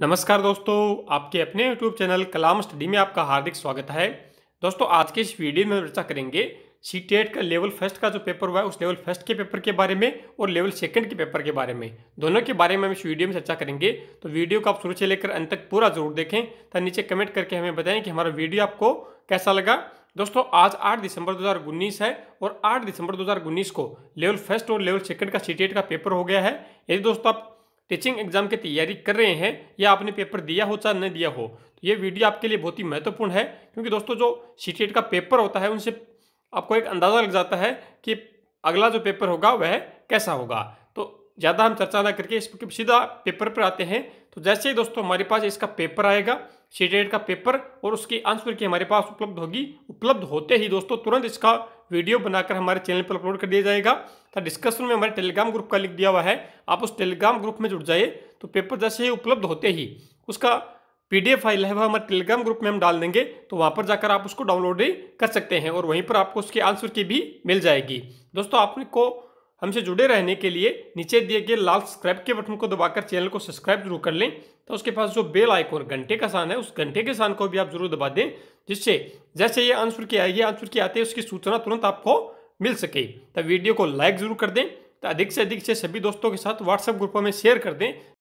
नमस्कार दोस्तों आपके अपने YouTube चैनल कलाम स्टडी में आपका हार्दिक स्वागत है दोस्तों आज के इस वीडियो में चर्चा करेंगे सी e का लेवल फर्स्ट का जो पेपर हुआ है उस लेवल फर्स्ट के पेपर के बारे में और लेवल सेकंड के पेपर के बारे में दोनों के बारे में हम इस वीडियो में चर्चा करेंगे तो वीडियो को आप शुरू से लेकर अंत तक पूरा जरूर देखें तथा नीचे कमेंट करके हमें बताएं कि हमारा वीडियो आपको कैसा लगा दोस्तों आज 8 दिसंबर 2019 है और 8 दिसंबर 2019 को लेवल फर्स्ट और लेवल सेकंड का सी e का पेपर हो गया है यदि दोस्तों आप टीचिंग एग्जाम की तैयारी कर रहे हैं या आपने पेपर दिया हो चाहे न दिया हो तो ये वीडियो आपके लिए बहुत ही महत्वपूर्ण है क्योंकि दोस्तों जो सी का पेपर होता है उनसे आपको एक अंदाज़ा लग जाता है कि अगला जो पेपर होगा वह कैसा होगा तो ज़्यादा हम चर्चा ना करके इस सीधा पेपर पर आते हैं तो जैसे ही दोस्तों हमारे पास इसका पेपर आएगा सीटेट का पेपर और उसकी आंसर की हमारे पास उपलब्ध होगी उपलब्ध होते ही दोस्तों तुरंत इसका वीडियो बनाकर हमारे चैनल पर अपलोड कर दिया जाएगा तथा डिस्कशन में हमारे टेलीग्राम ग्रुप का लिंक दिया हुआ है आप उस टेलीग्राम ग्रुप में जुड़ जाइए तो पेपर जैसे ही उपलब्ध होते ही उसका पीडीएफ फाइल है वह हमारे टेलीग्राम ग्रुप में हम डाल देंगे तो वहाँ पर जाकर आप उसको डाउनलोड कर सकते हैं और वहीं पर आपको उसके आंसर की भी मिल जाएगी दोस्तों आपको हमसे जुड़े रहने के लिए नीचे दिए गए लाल सब्सक्राइब के बटन को दबाकर चैनल को सब्सक्राइब जरूर कर लें तो उसके पास जो बेल आइकॉन घंटे का सान है उस घंटे के सान को भी आप जरूर दबा दें जिससे जैसे ये आंसर की आएगी आंसर की आते हैं उसकी सूचना तुरंत आपको मिल सके तो वीडियो को लाइक जरूर कर दें तो अधिक से अधिक से सभी दोस्तों के साथ व्हाट्सएप ग्रुपों में शेयर कर दें